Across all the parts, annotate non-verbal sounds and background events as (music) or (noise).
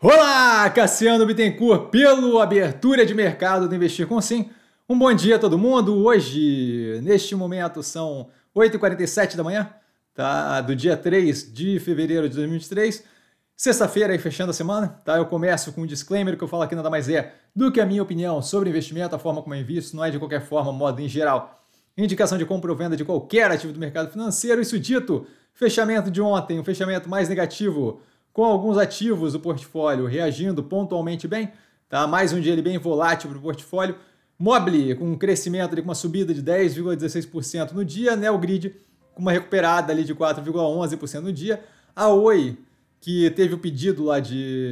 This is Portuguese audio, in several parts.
Olá, Cassiano Bittencourt, pelo Abertura de Mercado do Investir com Sim. Um bom dia a todo mundo. Hoje, neste momento, são 8h47 da manhã, tá? do dia 3 de fevereiro de 2023. Sexta-feira, e fechando a semana, tá? eu começo com um disclaimer que eu falo aqui nada mais é do que a minha opinião sobre investimento, a forma como eu invisto, não é de qualquer forma, modo em geral. Indicação de compra ou venda de qualquer ativo do mercado financeiro. Isso dito, fechamento de ontem, um fechamento mais negativo com alguns ativos do portfólio reagindo pontualmente bem, tá? Mais um dia ele bem volátil para o portfólio. Mobile com um crescimento ali, com uma subida de 10,16% no dia, o grid com uma recuperada ali de 4,11% no dia. A Oi, que teve o pedido lá de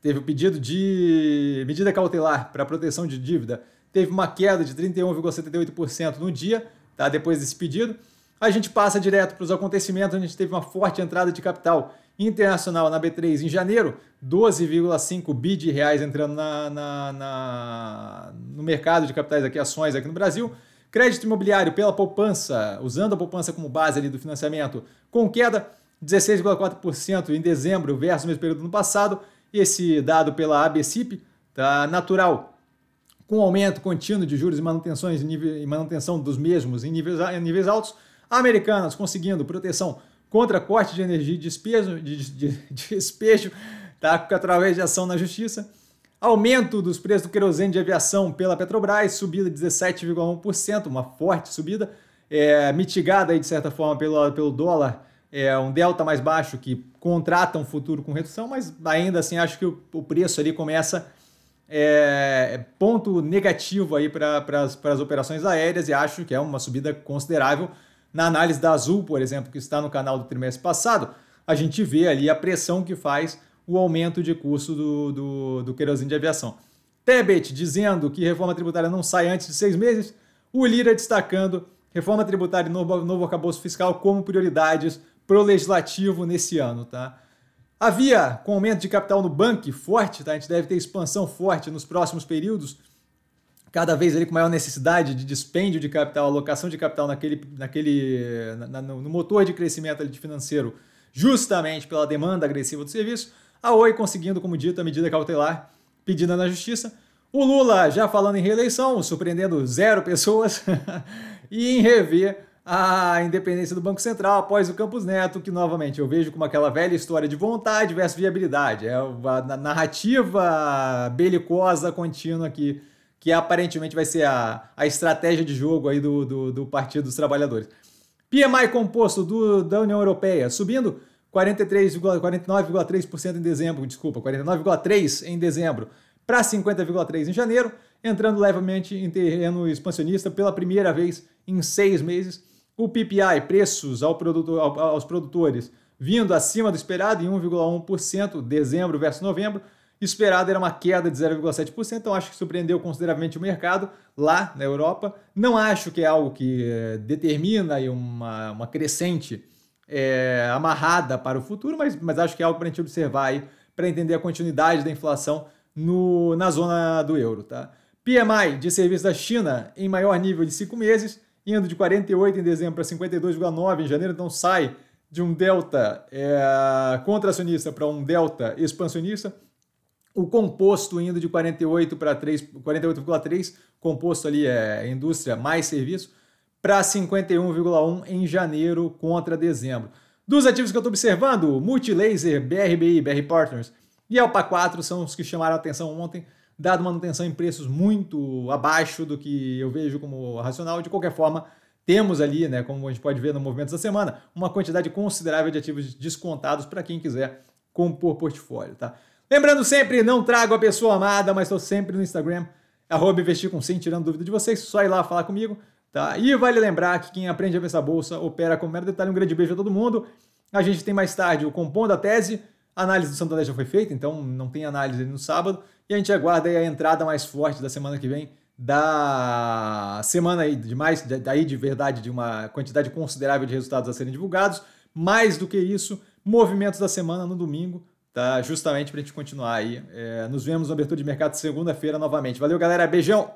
teve o pedido de medida cautelar para proteção de dívida, teve uma queda de 31,78% no dia, tá? Depois desse pedido. A gente passa direto para os acontecimentos, a gente teve uma forte entrada de capital internacional na B3 em janeiro, 12,5 bi de reais entrando na, na, na, no mercado de capitais aqui, ações aqui no Brasil. Crédito imobiliário pela poupança, usando a poupança como base ali do financiamento, com queda 16,4% em dezembro versus o mesmo período do ano passado. Esse dado pela ABCIP, tá natural, com aumento contínuo de juros e manutenções e manutenção dos mesmos em níveis, em níveis altos, Americanas conseguindo proteção contra corte de energia e despejo, de, de, de (laughs) despejo tá? através de ação na justiça. Aumento dos preços do querosene de aviação pela Petrobras, subida de 17,1%, uma forte subida, é, mitigada aí, de certa forma pelo, pelo dólar, é, um delta mais baixo que contrata um futuro com redução, mas ainda assim acho que o, o preço ali começa é, é ponto negativo aí para as operações aéreas e acho que é uma subida considerável na análise da Azul, por exemplo, que está no canal do trimestre passado, a gente vê ali a pressão que faz o aumento de custo do, do, do querosene de aviação. Tebet dizendo que reforma tributária não sai antes de seis meses. O Lira destacando reforma tributária e novo, novo fiscal como prioridades para o legislativo nesse ano. Tá? Havia com aumento de capital no banco forte, tá? a gente deve ter expansão forte nos próximos períodos cada vez ali com maior necessidade de dispêndio de capital, alocação de capital naquele, naquele na, no motor de crescimento de financeiro, justamente pela demanda agressiva do serviço. A Oi conseguindo, como dito, a medida cautelar pedida na justiça. O Lula já falando em reeleição, surpreendendo zero (laughs) pessoas, e em rever a independência do Banco Central após o Campos Neto, que novamente eu vejo como aquela velha história de vontade versus viabilidade. É a narrativa belicosa contínua aqui que aparentemente vai ser a, a estratégia de jogo aí do, do, do Partido dos Trabalhadores. PMI composto do, da União Europeia subindo 49,3% em dezembro, desculpa, 49,3% em dezembro para 50,3% em janeiro, entrando levemente em terreno expansionista pela primeira vez em seis meses. O PPI, preços ao produtor, aos produtores, vindo acima do esperado em 1,1%, dezembro versus novembro, esperado era uma queda de 0,7%, então acho que surpreendeu consideravelmente o mercado lá na Europa. Não acho que é algo que eh, determina aí uma, uma crescente é, amarrada para o futuro, mas, mas acho que é algo para a gente observar para entender a continuidade da inflação no, na zona do euro. Tá? PMI de serviço da China em maior nível de 5 meses, indo de 48 em dezembro para 52,9 em janeiro, então sai de um delta é, eh, contracionista para um delta expansionista o composto indo de 48 para 3, 48,3, composto ali é indústria mais serviço, para 51,1 em janeiro contra dezembro. Dos ativos que eu estou observando, Multilaser, BRBI, BR Partners e Alpa 4 são os que chamaram a atenção ontem, dado manutenção em preços muito abaixo do que eu vejo como racional. De qualquer forma, temos ali, né, como a gente pode ver no movimento da semana, uma quantidade considerável de ativos descontados para quem quiser compor portfólio. Tá? Lembrando sempre, não trago a pessoa amada, mas estou sempre no Instagram, arroba investir com sim, tirando dúvida de vocês, só ir lá falar comigo, tá? E vale lembrar que quem aprende a ver essa bolsa opera com mero detalhe. Um grande beijo a todo mundo. A gente tem mais tarde o Compondo da Tese, a análise do Santander já foi feita, então não tem análise no sábado, e a gente aguarda a entrada mais forte da semana que vem, da semana aí de mais, daí de verdade, de uma quantidade considerável de resultados a serem divulgados. Mais do que isso, movimentos da semana no domingo, tá? Justamente para a gente continuar aí. É, nos vemos na abertura de mercado segunda-feira novamente. Valeu, galera. Beijão!